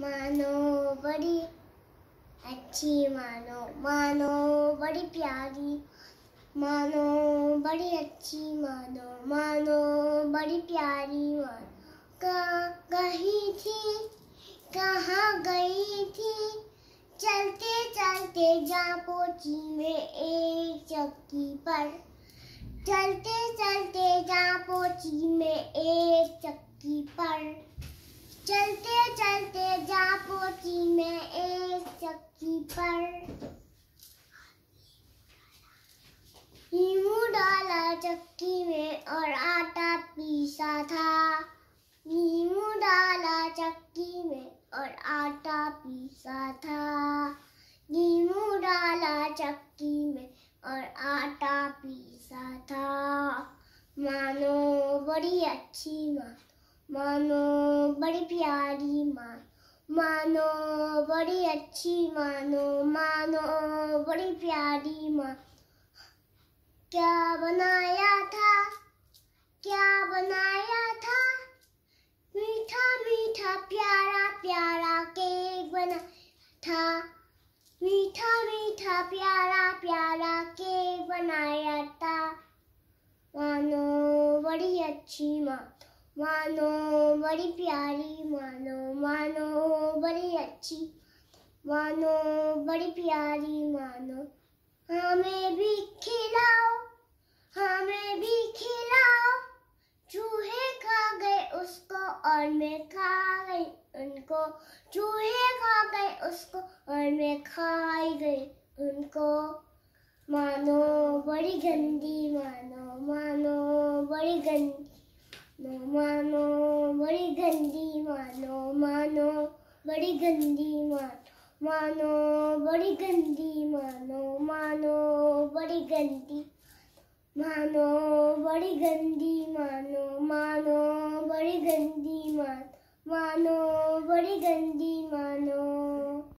मानो बड़ी अच्छी मानो मानो बड़ी प्यारी मानो बड़ी अच्छी मानो मानो बड़ी प्यारी मानो कहाँ गई थी कहाँ गई थी चलते चलते जा पहुँची में एक चक्की पर चलते चलते जा पहुँची में एक चक्की पर चलते खोजी मैं एक चक्की पर नींबू डाला चक्की में और आटा पीसा था नींबू डाला चक्की में और आटा पीसा था नींबू डाला चक्की में और आटा पीसा था मानो बड़ी अच्छी माँ मानो बड़ी प्यारी माँ मानो बड़ी अच्छी मानो मानो बड़ी प्यारी माँ क्या बनाया था क्या बनाया था मीठा मीठा प्यारा प्यारा केक बना था मीठा मीठा प्यारा प्यारा केक बनाया था मानो बड़ी अच्छी माँ मानो बड़ी प्यारी मानो मानो अच्छी मानो बड़ी प्यारी मानो हमें भी खिलाओ हमें भी खिलाओ चूहे खा गए उसको और मैं खा गई उनको चूहे खा गए उसको और मैं खाई गई उनको मानो बड़ी गंदी मानो मानो बड़ी गंदी मानो बड़ी गंदी मानो मानो बड़ी गंदी मानो मानो बड़ी गंदी मानो मानो बड़ी गंदी मानो बड़ी गंदी मानो मानो बड़ी गंदी मान मानो बड़ी गंदी मानो